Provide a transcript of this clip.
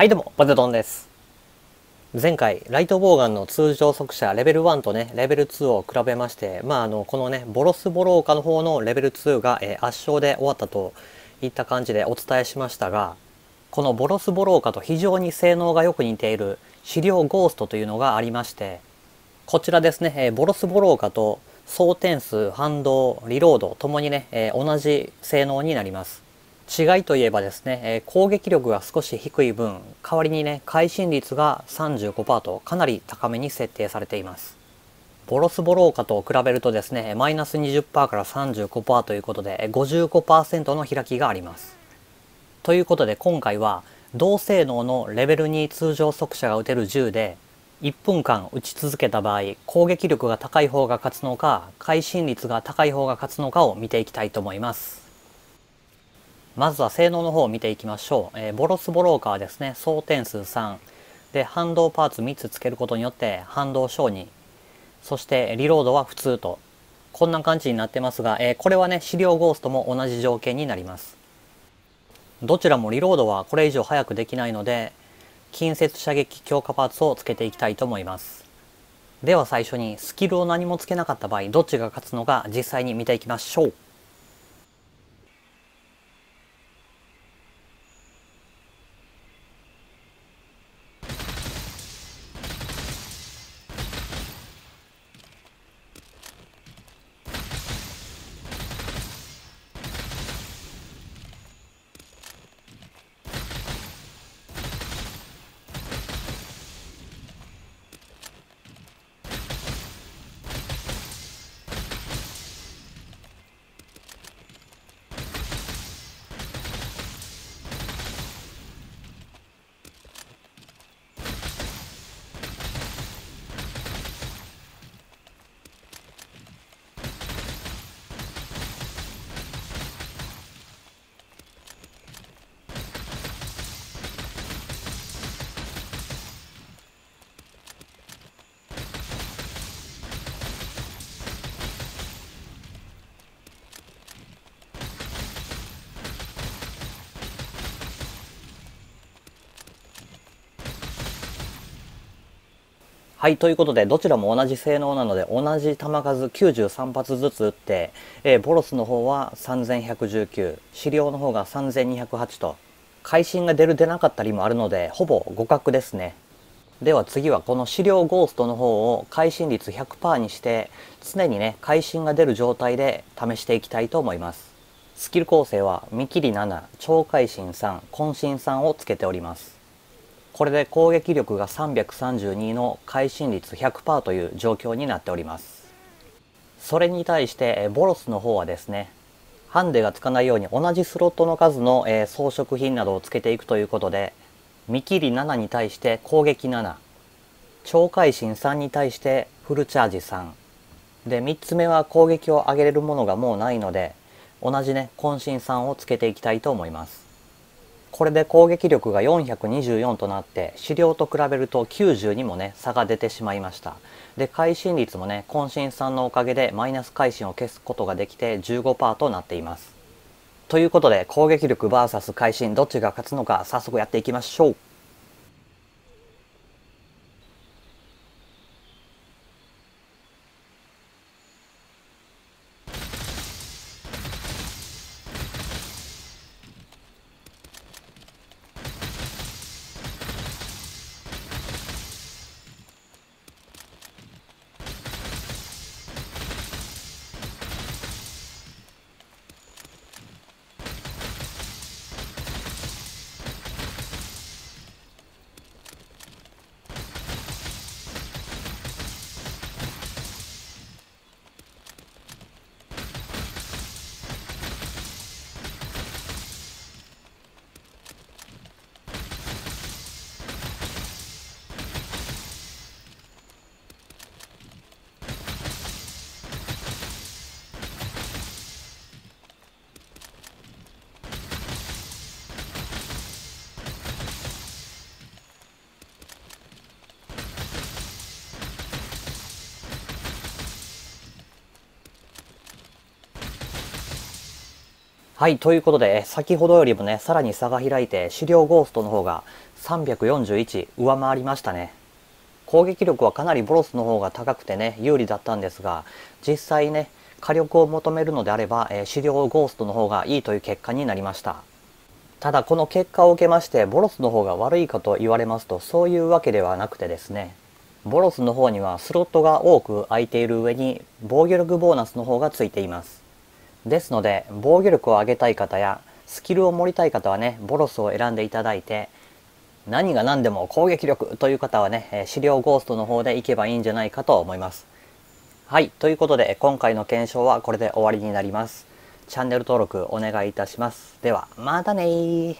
はいどうも、ポテトンです。前回、ライトボウガンの通常速射レベル1とね、レベル2を比べまして、まあ、あの、このね、ボロスボローカの方のレベル2が、えー、圧勝で終わったといった感じでお伝えしましたが、このボロスボローカと非常に性能がよく似ている資料ゴーストというのがありまして、こちらですね、えー、ボロスボローカと装点数、反動、リロードともにね、えー、同じ性能になります。違いといえばですね、え攻撃力が少し低い分代わりにね会心率が35%とかなり高めに設定されていますボロスボローカと比べるとですねマイナス20%から35%ということで55%の開きがありますということで今回は同性能のレベル2通常速射が打てる銃で1分間撃ち続けた場合攻撃力が高い方が勝つのか会心率が高い方が勝つのかを見ていきたいと思いますまずは性能の方を見ていきましょう、えー、ボロスボローカーですね装点数3で反動パーツ3つ付けることによって反動小2そしてリロードは普通とこんな感じになってますが、えー、これはね資料ゴーストも同じ条件になりますどちらもリロードはこれ以上早くできないので近接射撃強化パーツをつけていきたいと思いますでは最初にスキルを何もつけなかった場合どっちが勝つのか実際に見ていきましょうはい、ということで、どちらも同じ性能なので、同じ球数93発ずつ打って、えー、ボロスの方は3119、資料の方が3208と、会心が出る出なかったりもあるので、ほぼ互角ですね。では次はこの資料ゴーストの方を会心率100%にして、常にね、会心が出る状態で試していきたいと思います。スキル構成は見切り7、超会心3、渾身3をつけております。これで攻撃力が332の会心率100%という状況になっておりますそれに対してボロスの方はですねハンデがつかないように同じスロットの数の、え装飾品などをつけていくということで見切り7に対して攻撃7超会心3に対してフルチャージ3で3つ目は攻撃を上げれるものがもうないので同じね渾身3をつけていきたいと思いますこれで攻撃力が424となって資料と比べると90にもね差が出てしまいましたで会心率もね渾身さんのおかげでマイナス会心を消すことができて15%となっていますということで攻撃力 VS 会心どっちが勝つのか早速やっていきましょうはい、ということで、先ほどよりもね、さらに差が開いて、狩猟ゴーストの方が341上回りましたね。攻撃力はかなりボロスの方が高くてね、有利だったんですが、実際ね、火力を求めるのであれば、えー、資ゴーストの方がいいという結果になりました。ただこの結果を受けまして、ボロスの方が悪いかと言われますと、そういうわけではなくてですね、ボロスの方にはスロットが多く空いている上に、防御力ボーナスの方がついています。ですので防御力を上げたい方やスキルを盛りたい方はねボロスを選んでいただいて何が何でも攻撃力という方はね資料ゴーストの方でいけばいいんじゃないかと思いますはいということで今回の検証はこれで終わりになりますチャンネル登録お願いいたしますではまたね